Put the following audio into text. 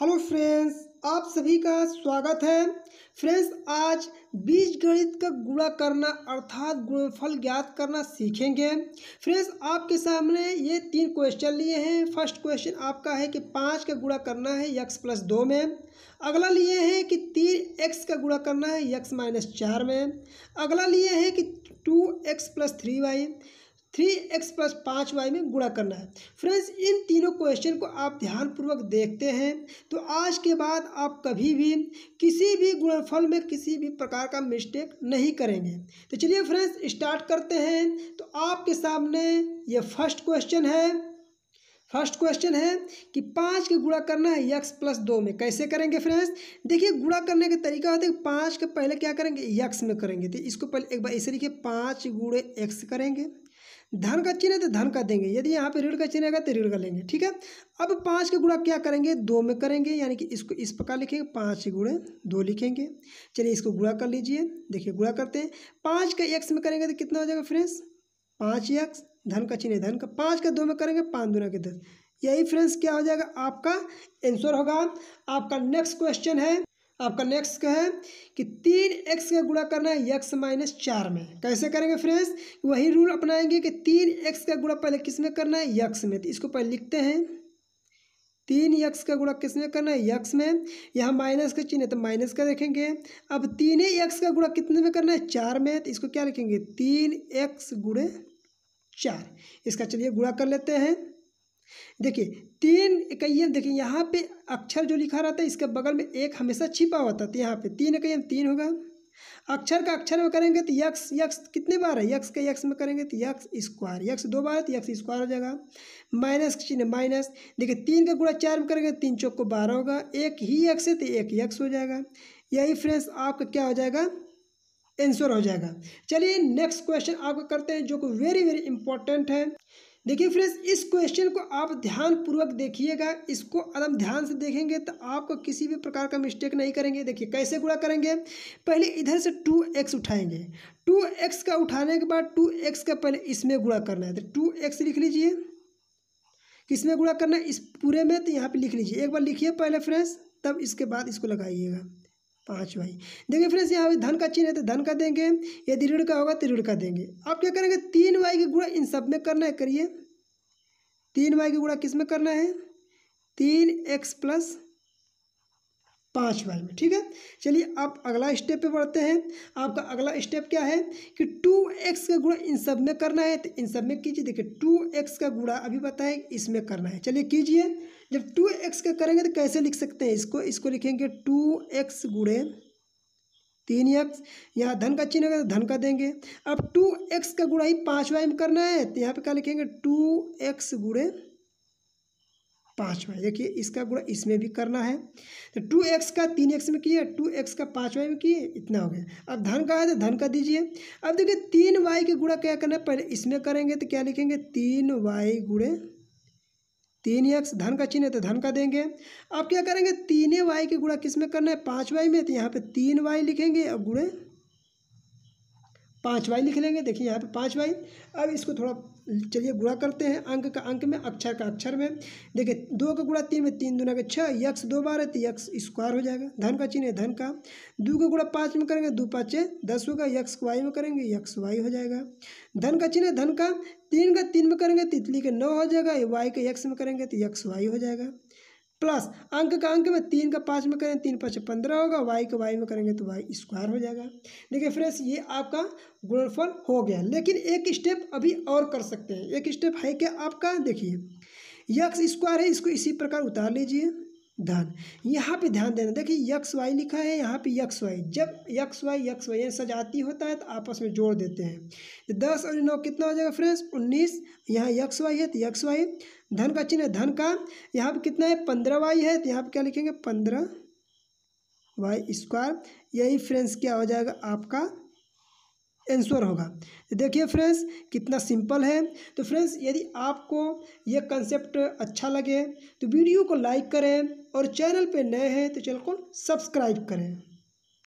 hello friends आप सभी का स्वागत है फ्रेंड्स आज बीज गणित का गुणा करना अर्थात गुणफल ज्ञात करना सीखेंगे फ्रेंड्स आपके सामने ये तीन क्वेश्चन लिए हैं फर्स्ट क्वेश्चन आपका है कि पाँच का गुणा करना है यक्स प्लस दो में अगला लिए है कि तीन एक्स का गुणा करना है यक्स माइनस चार में अगला लिए है कि two x plus three y three x plus पाँच वाई में गुणा करना है फ्रेंड्स इन तीनों क्वेश्चन को आप ध्यानपूर्वक देखते हैं तो आज के बाद आप कभी भी किसी भी गुणनफल में किसी भी प्रकार का मिस्टेक नहीं करेंगे तो चलिए फ्रेंड्स स्टार्ट करते हैं तो आपके सामने ये फर्स्ट क्वेश्चन है फर्स्ट क्वेश्चन है कि पाँच के गुणा करना है यक्स प्लस दो में कैसे करेंगे फ्रेंड्स देखिए गुणा करने का तरीका होता है कि पाँच के पहले क्या करेंगे यक्स में करेंगे तो इसको पहले एक बार इस तरीके पाँच गुड़े एक्स करेंगे धन का चिन्ह है तो धन का देंगे यदि यहाँ पे ऋण का चिन्ह है तो ऋण का लेंगे ठीक है अब पाँच का गुणा क्या करेंगे दो में करेंगे यानी कि इसको इस प्रकार लिखेंगे पाँच के गुणे दो लिखेंगे चलिए इसको गुणा कर लीजिए देखिए गुणा करते हैं पाँच का एक्स में करेंगे तो कितना हो जाएगा फ्रेंड्स पाँच एक्स धन का चिन्ह धन का पाँच का दो में करेंगे पाँच दुना के दस यही फ्रेंड्स क्या हो जाएगा आपका आंसर होगा आपका नेक्स्ट क्वेश्चन है आपका नेक्स्ट क्या है कि तीन एक्स का गुणा करना है एक्स माइनस चार में कैसे करेंगे फ्रेंड्स वही रूल अपनाएंगे कि तीन एक्स का गुणा पहले किस में करना है यक्स में तो इसको पहले लिखते हैं तीन यक्स का गुणा किस में करना है यक्स में यहाँ माइनस का चिन्ह है तो माइनस का रखेंगे अब तीन ही एक्स का गुणा कितने में करना है चार में तो इसको क्या रखेंगे तीन एक्स गुणे चार इसका चलिए गुणा कर लेते हैं देखिए तीन इकैयम देखिए यहाँ पे अक्षर जो लिखा रहता है इसके बगल में एक हमेशा छिपा होता है तो यहाँ पे तीन इकैयम तीन होगा अक्षर का अक्षर में करेंगे तो यक्स यक्स कितने बार है यक्स के यक्स में करेंगे तो यक्स स्क्वायर यक्स दो बार है तो यक्स स्क्वायर हो जाएगा माइनस चिन्ह माइनस देखिए तीन का गुणा चार में करेंगे तो तीन चौक को बारह होगा एक ही यक्स है तो एक यक्स हो जाएगा यही फ्रेंड्स आपका क्या हो जाएगा आंसर हो जाएगा चलिए नेक्स्ट क्वेश्चन आपको करते हैं जो कि वेरी वेरी इंपॉर्टेंट है देखिए फ्रेंड्स इस क्वेश्चन को आप ध्यानपूर्वक देखिएगा इसको अगर ध्यान से देखेंगे तो आपको किसी भी प्रकार का मिस्टेक नहीं करेंगे देखिए कैसे गुणा करेंगे पहले इधर से टू एक्स उठाएंगे टू एक्स का उठाने के बाद टू एक्स का पहले इसमें गुणा करना है तो टू एक्स लिख लीजिए किसमें गुणा करना है इस पूरे में तो यहाँ पर लिख लीजिए एक बार लिखिए पहले फ्रेंड्स तब इसके बाद इसको लगाइएगा पाँच वाई देखिए फ्रेंड्स यहाँ पे धन का चिन्ह है तो धन का देंगे यदि ऋण का होगा तो ऋण का देंगे आप क्या करेंगे तीन वाई की गुणा इन सब में करना है करिए तीन वाई की गुणा किस में करना है तीन एक्स प्लस पाँच वाई में ठीक है चलिए आप अगला स्टेप पे बढ़ते हैं आपका अगला स्टेप क्या है कि टू एक्स का गुणा इन सब में करना है तो इन सब में कीजिए देखिए टू एक्स का गुणा अभी बताए इसमें करना है चलिए कीजिए जब टू एक्स का करेंगे तो कैसे लिख सकते हैं इसको इसको लिखेंगे टू एक्स गुणे तीन एक्स यहाँ धन का चिन्ह होगा तो धन का देंगे अब टू एक्स का गुणा ही पाँच वाई में करना है तो यहाँ पर क्या लिखेंगे टू एक्स गुणे पाँच देखिए इसका गुणा इसमें भी करना है तो टू एक्स का तीन एक्स में किए टू एक्स का पाँच वाई में किए इतना हो गया अब धन का है तो धन का दीजिए अब देखिए तीन वाई के गुणा क्या करना है पहले इसमें करेंगे तो क्या लिखेंगे तीन वाई गुणे तीन एक्स धन का चिन्ह है तो धन का देंगे अब क्या करेंगे तीन वाई के गुणा किस में करना है पाँच वाई में तो यहाँ पर तीन वाई लिखेंगे अब गुणे पाँच वाई लिख लेंगे देखिए यहाँ पे पाँच वाई अब इसको थोड़ा चलिए गुणा करते हैं अंक का अंक में अक्षर का अक्षर में देखिए दो का गुणा तीन में तीन दुना का छः यक्स दो बार है तो यक्स स्क्वायर हो जाएगा धन का चिन्ह है धन का दो का गुणा पाँच में करेंगे दो पाँच दस होगा यक्स वाई में करेंगे यक्स वाई हो जाएगा धन का चिन्ह है धन का तीन का तीन में करेंगे तितली के नौ हो जाएगा वाई के यक्स में करेंगे तो यक्स वाई हो जाएगा प्लस अंक का अंक में तीन का पाँच में करें तीन पाँच पंद्रह होगा वाई का वाई में करेंगे तो वाई स्क्वायर हो जाएगा देखिए फ्रेंड्स ये आपका गुणनफल हो गया लेकिन एक स्टेप अभी और कर सकते हैं एक स्टेप है क्या आपका देखिए यक्स स्क्वायर है इसको इसी प्रकार उतार लीजिए धन यहाँ पे ध्यान देना देखिए यक्स वाई लिखा है यहाँ पे यक्स वाई जब यक्स वाई यक्स वाई सजाती होता है तो आपस में जोड़ देते हैं तो दस और नौ कितना हो जाएगा फ्रेंड्स उन्नीस यहाँ यक्स वाई है तो यक्स वाई धन का चिन्ह धन का यहाँ पे कितना है पंद्रह वाई है तो यहाँ पे क्या लिखेंगे पंद्रह वाई स्क्वायर यही फ्रेंड्स क्या हो जाएगा आपका आंसर होगा देखिए फ्रेंड्स कितना सिंपल है तो फ्रेंड्स यदि आपको यह कंसेप्ट अच्छा लगे तो वीडियो को लाइक करें और चैनल पे नए हैं तो चैनल को सब्सक्राइब करें